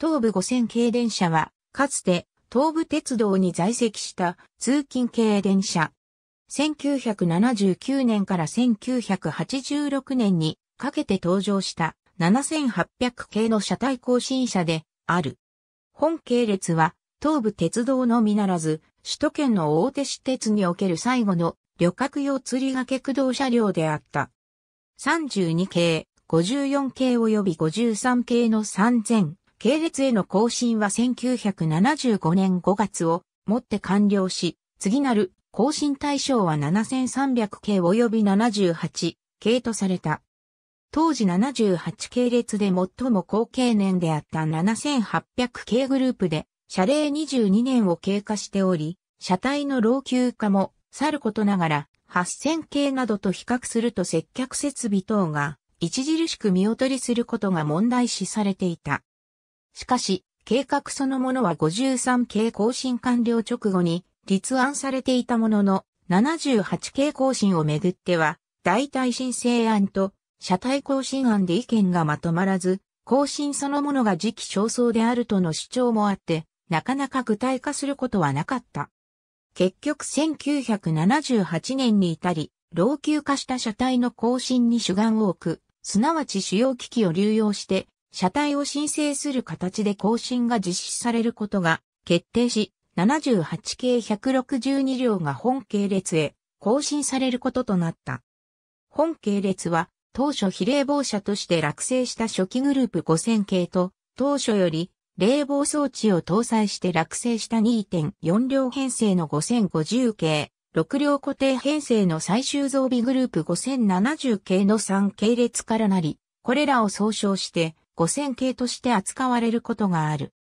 東武5000系電車は、かつて東武鉄道に在籍した通勤系電車。1979年から1986年にかけて登場した7800系の車体更新車である。本系列は東武鉄道のみならず首都圏の大手私鉄における最後の旅客用吊り掛け駆動車両であった。32系、54系及び53系の3000、系列への更新は1975年5月をもって完了し、次なる更新対象は7300系及び78系とされた。当時78系列で最も高経年であった7800系グループで、車齢22年を経過しており、車体の老朽化もさることながら、8000系などと比較すると接客設備等が著しく見劣りすることが問題視されていた。しかし、計画そのものは53系更新完了直後に立案されていたものの、78系更新をめぐっては、代替申請案と車体更新案で意見がまとまらず、更新そのものが時期尚早であるとの主張もあって、なかなか具体化することはなかった。結局1978年に至り、老朽化した車体の更新に主眼を置く、すなわち主要機器を流用して、車体を申請する形で更新が実施されることが決定し、78系162両が本系列へ更新されることとなった。本系列は当初非冷房車として落成した初期グループ5000系と当初より冷房装置を搭載して落成した2.4両編成の5050系、6両固定編成の最終増備グループ5070系の3系列からなり、これらを総称して5000系として扱われることがある。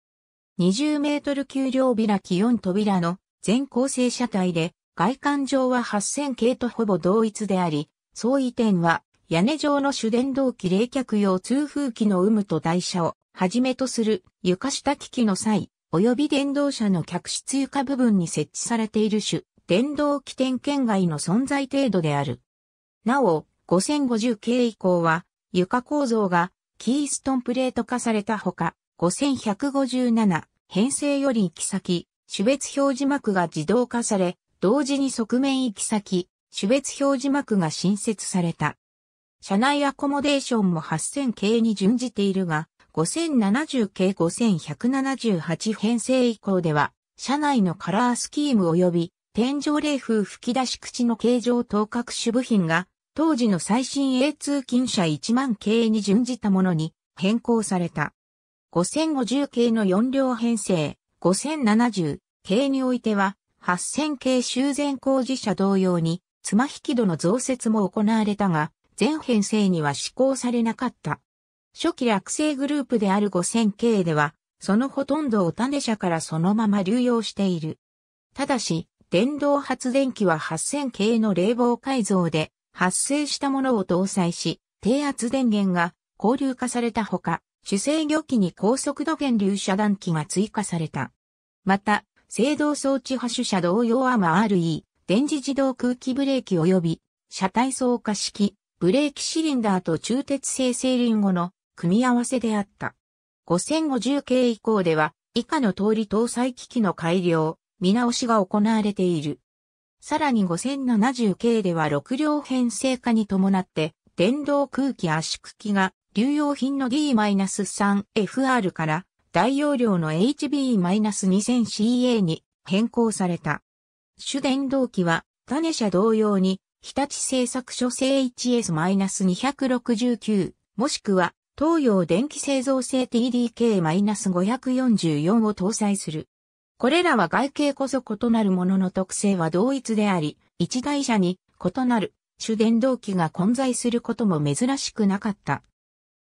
20メートル級両開き4扉の全構成車体で、外観上は8000系とほぼ同一であり、相違点は屋根上の主電動機冷却用通風機の有無と台車をはじめとする床下機器の際、及び電動車の客室床部分に設置されている種、電動機点圏外の存在程度である。なお、5050系以降は床構造がキーストンプレート化されたほか、5157編成より行き先、種別表示幕が自動化され、同時に側面行き先、種別表示幕が新設された。車内アコモデーションも8000系に準じているが、5070系5178編成以降では、車内のカラースキーム及び、天井冷風吹き出し口の形状等各種部品が当時の最新 A2 金車1万系に準じたものに変更された。5050系の4両編成、5070系においては、8000系修繕工事車同様に、妻引き戸の増設も行われたが、全編成には施行されなかった。初期落成グループである5000系では、そのほとんどを種車からそのまま流用している。ただし、電動発電機は8000系の冷房改造で、発生したものを搭載し、低圧電源が交流化されたほか、主制御機に高速度源流遮断機が追加された。また、制動装置発射車同様アマ r e 電磁自動空気ブレーキ及び、車体操化式、ブレーキシリンダーと中鉄製リ輪後の組み合わせであった。5050系以降では、以下の通り搭載機器の改良、見直しが行われている。さらに 5070K では6両編成化に伴って、電動空気圧縮機が流用品の D-3FR から大容量の HB-2000CA に変更された。主電動機は種車同様に日立製作所製 h s 2 6 9もしくは東洋電気製造製 TDK-544 を搭載する。これらは外形こそ異なるものの特性は同一であり、一台車に異なる主電動機が混在することも珍しくなかった。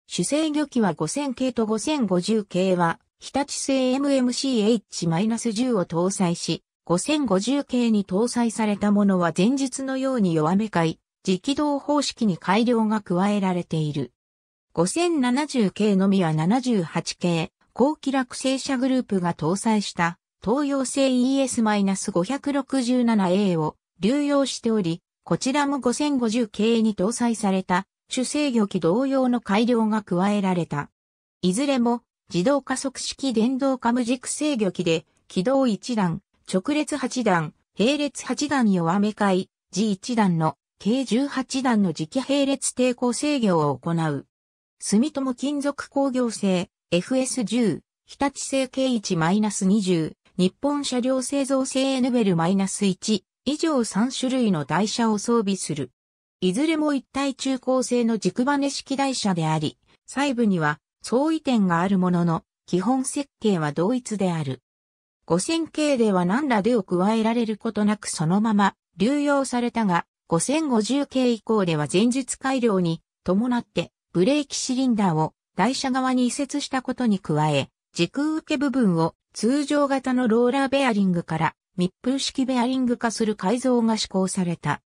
主制御機は5000系と5050系は、日立製 MMCH-10 を搭載し、5050系に搭載されたものは前日のように弱め買い、直動方式に改良が加えられている。5070系のみは78系、高気楽成車グループが搭載した東洋製 ES-567A を流用しており、こちらも 5050K 系に搭載された主制御機同様の改良が加えられた。いずれも自動加速式電動カム軸制御機で軌道1段、直列8段、並列8段弱め回、G1 段の計18段の磁気並列抵抗制御を行う。住友金属工業製 FS10 日立製 K1-20 日本車両製造製ヌベル -1 以上3種類の台車を装備する。いずれも一体中高性の軸バネ式台車であり、細部には相違点があるものの、基本設計は同一である。5000系では何らでを加えられることなくそのまま流用されたが、5050系以降では前述改良に伴ってブレーキシリンダーを台車側に移設したことに加え、軸受け部分を通常型のローラーベアリングから密封式ベアリング化する改造が施行された。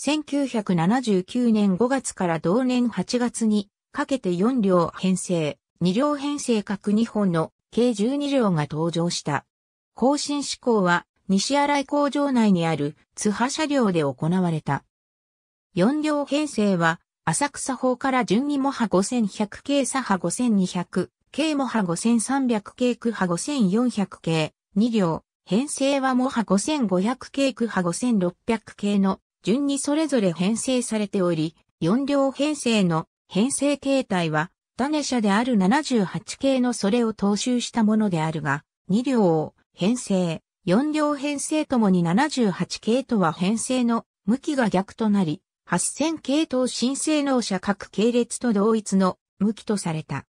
1979年5月から同年8月にかけて4両編成、2両編成各2本の計12両が登場した。更新施行は西新井工場内にある津波車両で行われた。4両編成は浅草方から順にも波5100系左波5200、軽もは5300系区波5400系、2両、編成はもは5500系区波5600系の順にそれぞれ編成されており、4両編成の編成形態は、種車である78系のそれを踏襲したものであるが、2両を編成、4両編成ともに78系とは編成の向きが逆となり、8000系統新性能車各系列と同一の向きとされた。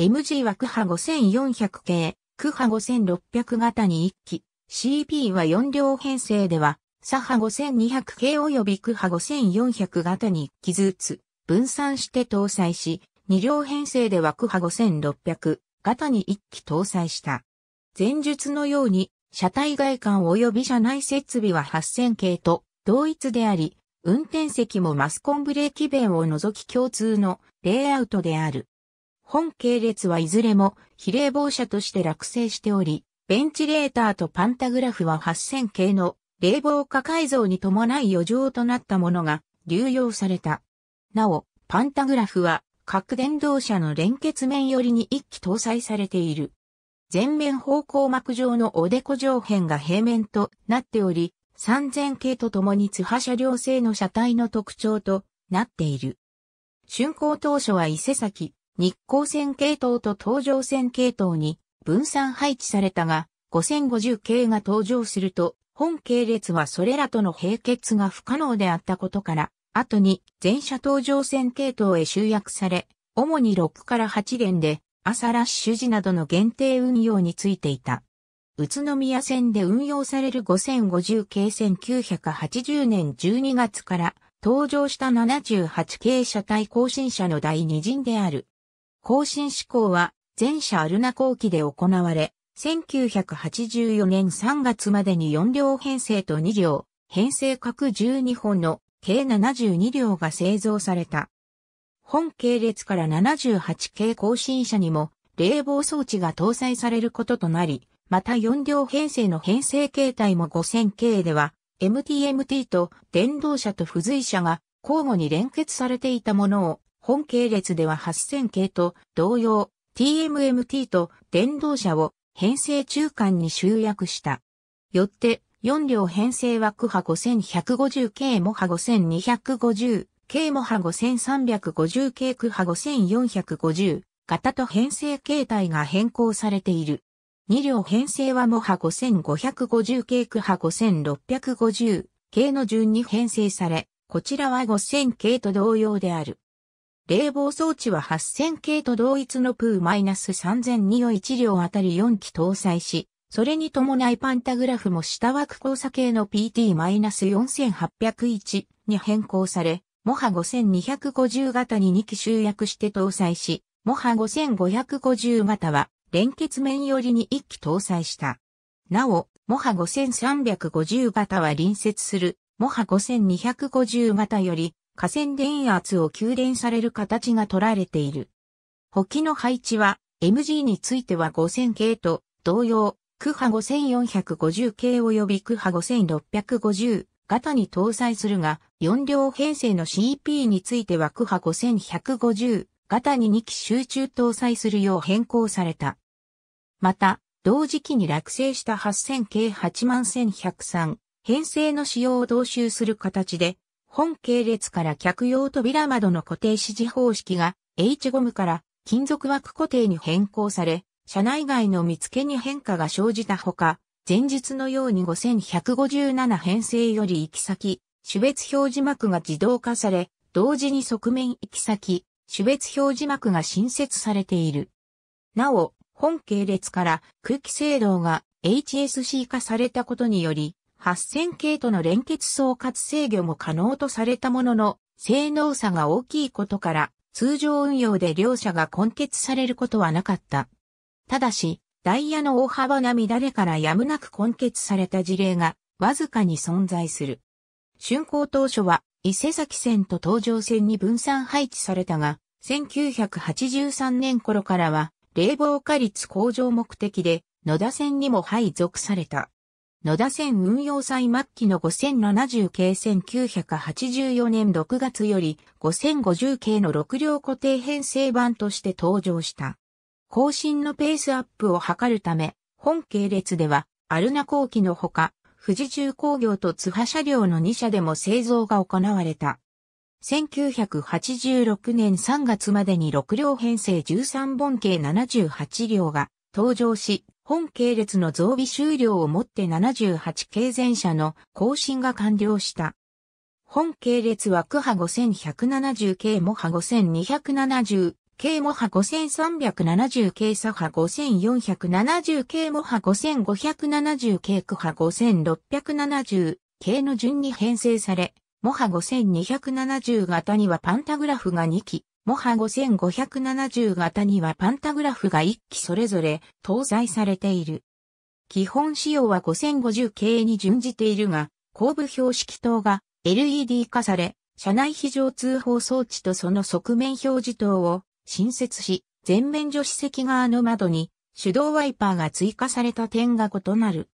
MG はクハ5400系、クハ5600型に1機、c p は4両編成では、左派5200系及びクハ5400型に1機ずつ、分散して搭載し、2両編成ではクハ5600型に1機搭載した。前述のように、車体外観及び車内設備は8000系と同一であり、運転席もマスコンブレーキ弁を除き共通のレイアウトである。本系列はいずれも比例防車として落成しており、ベンチレーターとパンタグラフは8000系の冷房化改造に伴い余剰となったものが流用された。なお、パンタグラフは各電動車の連結面寄りに一機搭載されている。前面方向膜上のおでこ上辺が平面となっており、3000系とともに津波車両製の車体の特徴となっている。竣工当初は伊勢崎、日光線系統と東上線系統に分散配置されたが、5050系が登場すると、本系列はそれらとの並結が不可能であったことから、後に全車登場線系統へ集約され、主に6から8連で、朝ラッシュ時などの限定運用についていた。宇都宮線で運用される5050系1980年12月から登場した78系車体更新車の第2陣である更新施行は全車アルナ後期で行われ、1984年3月までに4両編成と2両、編成各12本の計72両が製造された。本系列から78系更新車にも冷房装置が搭載されることとなり、また4両編成の編成形態も5000系では、MTMT と電動車と付随車が交互に連結されていたものを本系列では8000系と同様 TMMT と電動車を編成中間に集約した。よって、4両編成は区波 5150K も波 5250K も波 5350K 区波5450型と編成形態が変更されている。2両編成はモハ 5550K 区波 5650K の順に編成され、こちらは5000系と同様である。冷房装置は8000系と同一のプー -3002 を1両あたり4機搭載し、それに伴いパンタグラフも下枠交差系の PT-4801 に変更され、モハ5250型に2機集約して搭載し、モハ5550型は連結面寄りに1機搭載した。なお、モハ5350型は隣接するモハ5250型より下線電圧を給電される形が取られている。補機の配置は MG については5000系と同様、クハ5450系及びクハ5650型に搭載するが、4両編成の CP についてはクハ5150型に2機集中搭載するよう変更された。また、同時期に落成した8000系81103編成の仕様を導集する形で、本系列から客用扉窓の固定指示方式が H ゴムから金属枠固定に変更され、車内外の見つけに変化が生じたほか、前日のように5157編成より行き先、種別表示幕が自動化され、同時に側面行き先、種別表示幕が新設されている。なお、本系列から空気制動が HSC 化されたことにより、8000系との連結総括制御も可能とされたものの、性能差が大きいことから、通常運用で両者が根結されることはなかった。ただし、ダイヤの大幅な乱れからやむなく根結された事例が、わずかに存在する。竣工当初は、伊勢崎線と東上線に分散配置されたが、1983年頃からは、冷房化率向上目的で、野田線にも配属された。野田線運用祭末期の5070系1984年6月より5050系の6両固定編成版として登場した。更新のペースアップを図るため、本系列では、アルナ後期のほか、富士重工業と津波車両の2社でも製造が行われた。1986年3月までに6両編成13本計78両が登場し、本系列の増備終了をもって78系全車の更新が完了した。本系列は区波5170系も波5270系も波5370系左派5470系も波5570系区波5670系の順に編成され、もは5270型にはパンタグラフが2機、モハ5570型にはパンタグラフが1機それぞれ搭載されている。基本仕様は5050系に準じているが、後部標識灯が LED 化され、車内非常通報装置とその側面表示灯を新設し、前面助手席側の窓に手動ワイパーが追加された点が異なる。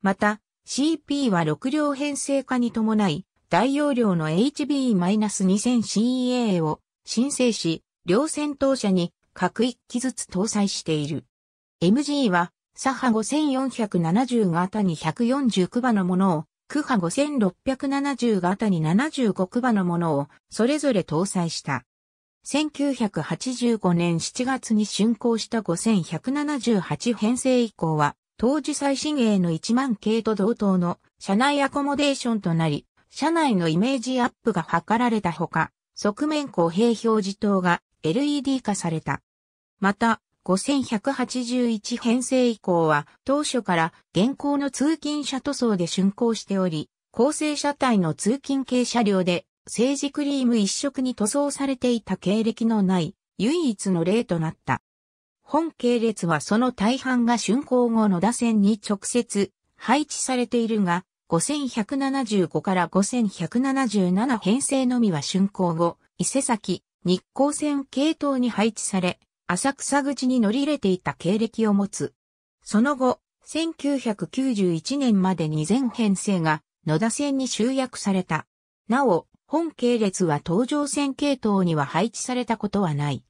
また、CP は6両編成化に伴い、大容量の HB-2000CEA を申請し、両戦闘車に各1機ずつ搭載している。MG は、左派5470型に1 4区馬のものを、区派5670型に75馬のものを、それぞれ搭載した。1985年7月に竣工した5178編成以降は、当時最新鋭の1万系と同等の車内アコモデーションとなり、車内のイメージアップが図られたほか、側面公平表示灯が LED 化された。また、5181編成以降は当初から現行の通勤車塗装で竣工しており、構成車体の通勤系車両で、政治クリーム一色に塗装されていた経歴のない唯一の例となった。本系列はその大半が竣工後の打線に直接配置されているが、5175から5177編成のみは竣工後、伊勢崎、日光線系統に配置され、浅草口に乗り入れていた経歴を持つ。その後、1991年までに全編成が野田線に集約された。なお、本系列は東上線系統には配置されたことはない。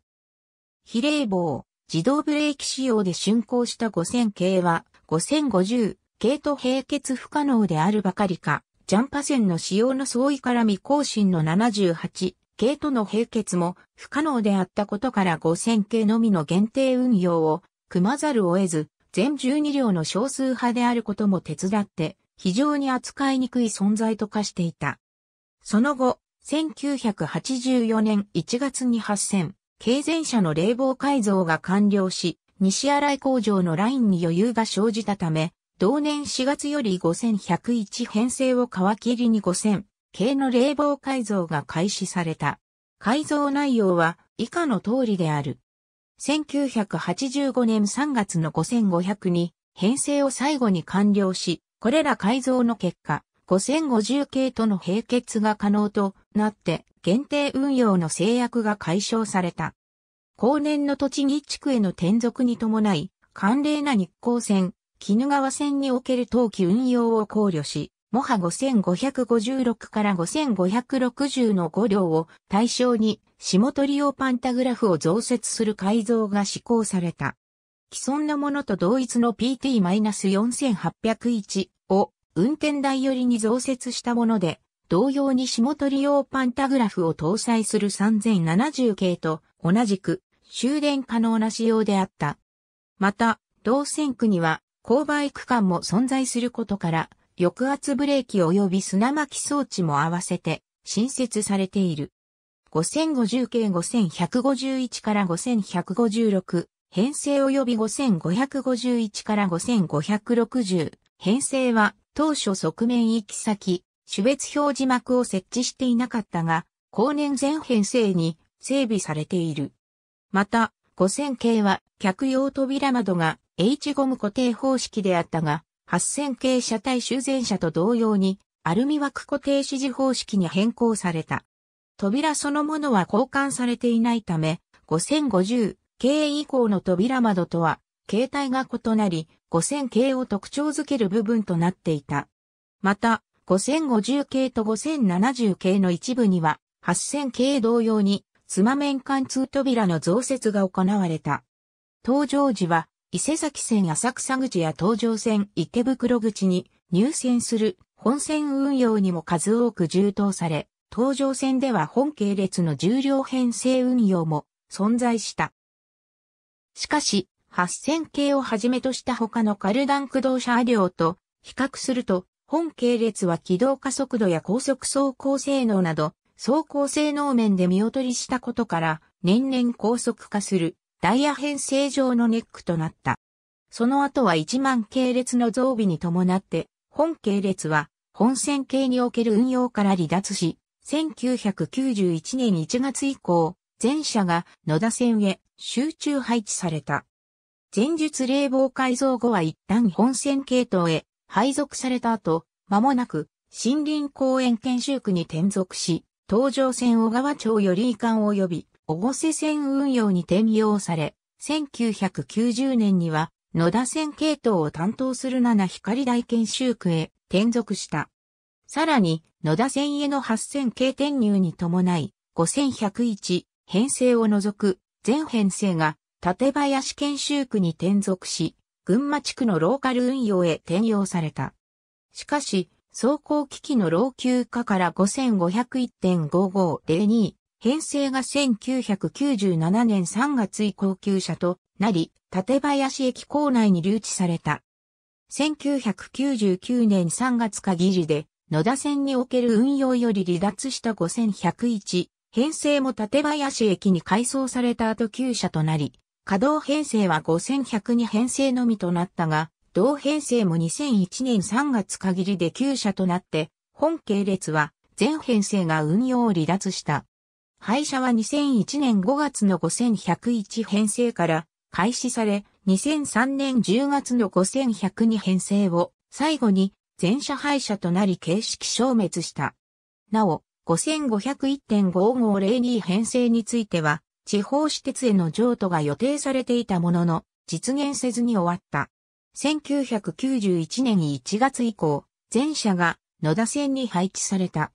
比例棒、自動ブレーキ仕様で竣工した5000系は5050ゲと並結不可能であるばかりか、ジャンパ線の使用の相違から未更新の78、ゲーの並結も不可能であったことから5000系のみの限定運用を組まざるを得ず、全12両の少数派であることも手伝って、非常に扱いにくい存在と化していた。その後、1984年1月に8000、経前車の冷房改造が完了し、西新井工場のラインに余裕が生じたため、同年4月より5101編成を皮切りに5000系の冷房改造が開始された。改造内容は以下の通りである。1985年3月の5500に編成を最後に完了し、これら改造の結果、5050系との並結が可能となって限定運用の制約が解消された。後年の栃木地区への転属に伴い、寒冷な日光線、鬼怒川線における冬季運用を考慮し、モハ5556から5560の5両を対象に下取り用パンタグラフを増設する改造が施行された。既存のものと同一の PT-4801 を運転台寄りに増設したもので、同様に下取り用パンタグラフを搭載する3070系と同じく終電可能な仕様であった。また、同線区には勾配区間も存在することから、抑圧ブレーキ及び砂巻き装置も合わせて新設されている。5050系5151から5156、編成及び5551から5560、編成は当初側面行き先、種別表示幕を設置していなかったが、後年全編成に整備されている。また、5000系は客用扉窓が H ゴム固定方式であったが、8000系車体修繕車と同様に、アルミ枠固定支持方式に変更された。扉そのものは交換されていないため、5050系以降の扉窓とは、形態が異なり、5000系を特徴づける部分となっていた。また、5050系と5070系の一部には、8000系同様に、妻面貫通扉の増設が行われた。登場時は、伊勢崎線浅草口や東上線池袋口に入線する本線運用にも数多く充当され、東上線では本系列の重量編成運用も存在した。しかし、8000系をはじめとした他のカルダン駆動車両と比較すると、本系列は軌道加速度や高速走行性能など、走行性能面で見劣りしたことから、年々高速化するダイヤ編成上のネックとなった。その後は1万系列の増備に伴って、本系列は本線系における運用から離脱し、1991年1月以降、全車が野田線へ集中配置された。前述冷房改造後は一旦本線系統へ配属された後、間もなく森林公園研修区に転属し、東上線小川町より移管及び越せ線運用に転用され、1990年には野田線系統を担当する七光大研修区へ転属した。さらに、野田線への8000系転入に伴い、5101編成を除く全編成が館林研修区に転属し、群馬地区のローカル運用へ転用された。しかし、走行機器の老朽化から5501.5502編成が1997年3月以降級車となり、館林駅構内に留置された。1999年3月限りで、野田線における運用より離脱した5101、編成も館林駅に改装された後旧車となり、稼働編成は5102編成のみとなったが、同編成も2001年3月限りで旧車となって、本系列は全編成が運用を離脱した。廃車は2001年5月の5101編成から開始され、2003年10月の5102編成を最後に全車廃車となり形式消滅した。なお、5501.5502編成については、地方私鉄への譲渡が予定されていたものの、実現せずに終わった。1991年1月以降、全車が野田線に配置された。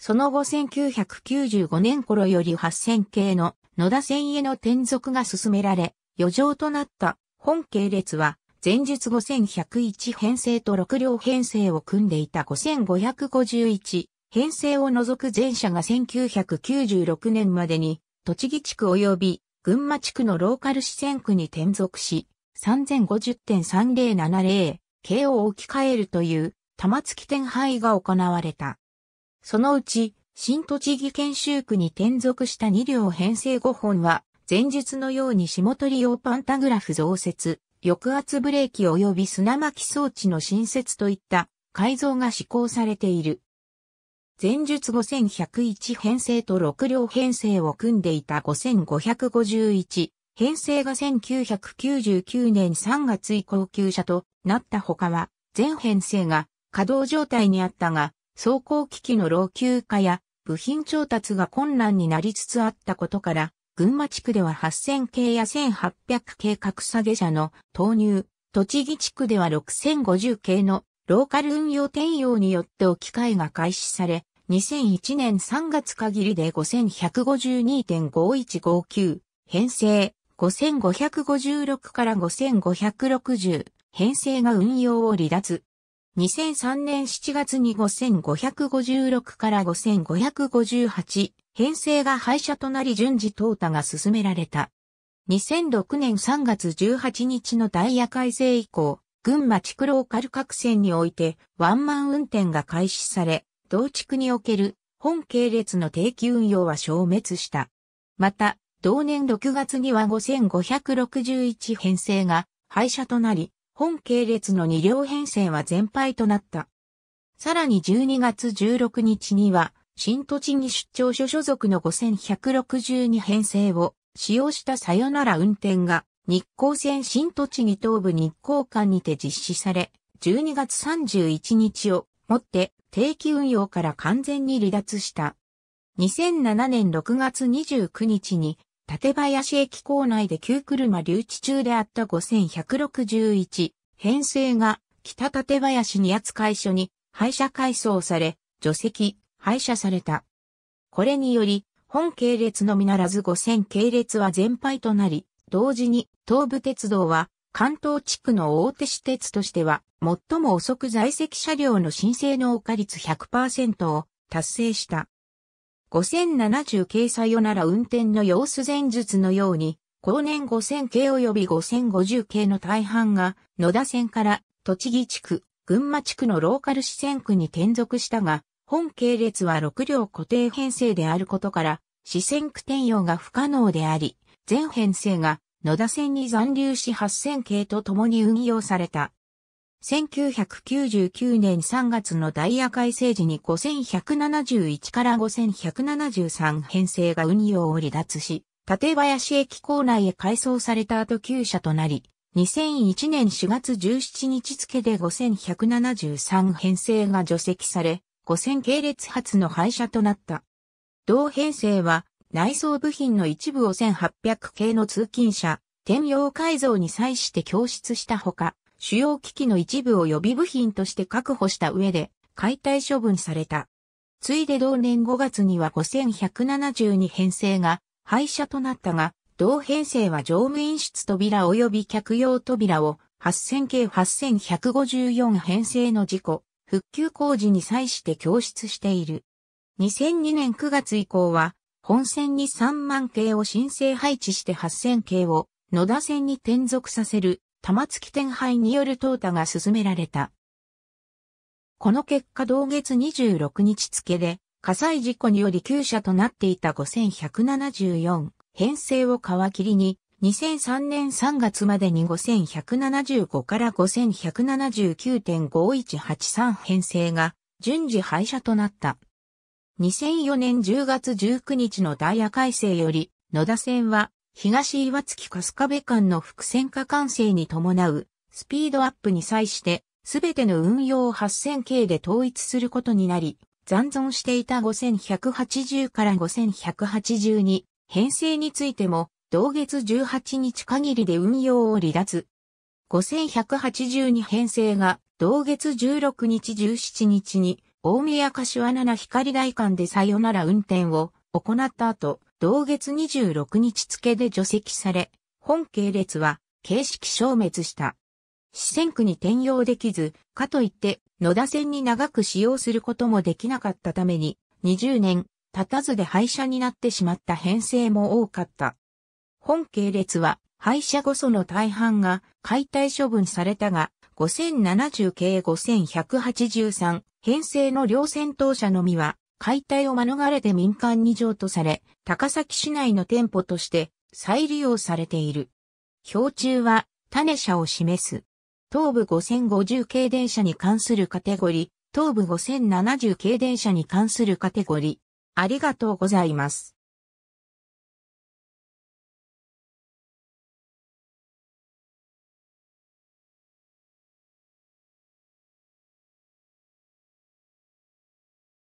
その後1995年頃より8000系の野田線への転属が進められ、余剰となった本系列は前述5101編成と6両編成を組んでいた5551編成を除く全社が1996年までに栃木地区及び群馬地区のローカル四川区に転属し、3050.3070系を置き換えるという玉突き転囲が行われた。そのうち、新栃木県州区に転属した2両編成5本は、前述のように下取り用パンタグラフ増設、抑圧ブレーキ及び砂巻き装置の新設といった改造が施行されている。前述5101編成と6両編成を組んでいた5551編成が1999年3月以降級車となった他は、全編成が稼働状態にあったが、走行機器の老朽化や部品調達が困難になりつつあったことから、群馬地区では8000系や1800系格下げ車の投入、栃木地区では6050系のローカル運用転用によって置き換えが開始され、2001年3月限りで5152.5159編成5556から5560編成が運用を離脱。2003年7月に5556から5558編成が廃車となり順次淘汰が進められた。2006年3月18日のダイヤ改正以降、群馬地区ローカル各線においてワンマン運転が開始され、同地区における本系列の定期運用は消滅した。また、同年6月には5561編成が廃車となり、本系列の2両編成は全廃となった。さらに12月16日には、新栃木出張所所属の5162編成を使用したさよなら運転が日光線新栃木東部日光間にて実施され、12月31日をもって定期運用から完全に離脱した。2007年6月29日に縦林駅構内で旧車留置中であった5161編成が北縦林に扱い所に廃車改装され、除籍、廃車された。これにより、本系列のみならず5000系列は全廃となり、同時に東武鉄道は関東地区の大手私鉄としては最も遅く在籍車両の申請のお化率100%を達成した。5070系さよなら運転の様子前述のように、後年5000系及び5050系の大半が野田線から栃木地区、群馬地区のローカル支線区に転属したが、本系列は6両固定編成であることから、支線区転用が不可能であり、全編成が野田線に残留し8000系と共に運用された。1999年3月のダイヤ改正時に5171から5173編成が運用を離脱し、立林駅構内へ改装された後旧車となり、2001年4月17日付で5173編成が除籍され、5000系列発の廃車となった。同編成は内装部品の一部を1800系の通勤車、転用改造に際して供出したほか、主要機器の一部を予備部品として確保した上で解体処分された。ついで同年5月には5172編成が廃車となったが、同編成は乗務員室扉及び客用扉を8000系8154編成の事故、復旧工事に際して供出している。2002年9月以降は、本線に3万系を申請配置して8000系を野田線に転属させる玉突天杯による淘汰が進められた。この結果同月26日付で、火災事故により旧車となっていた5174編成を皮切りに、2003年3月までに5175から5179.5183編成が順次廃車となった。2004年10月19日のダイヤ改正より、野田線は東岩月春日部間の伏線化完成に伴うスピードアップに際してすべての運用を 8000K で統一することになり、残存していた5180から5182編成についても同月18日限りで運用を離脱。5182編成が同月16日17日に大宮柏七光大間でさよなら運転を行った後、同月26日付で除籍され、本系列は形式消滅した。四川区に転用できず、かといって野田線に長く使用することもできなかったために、20年経たずで廃車になってしまった編成も多かった。本系列は廃車ご。その大半が解体処分されたが、5070系5183編成の両戦闘車のみは解体を免れて民間に譲渡され、高崎市内の店舗として再利用されている。標柱は種車を示す。東部5050系電車に関するカテゴリー、東部5070系電車に関するカテゴリー。ありがとうございます。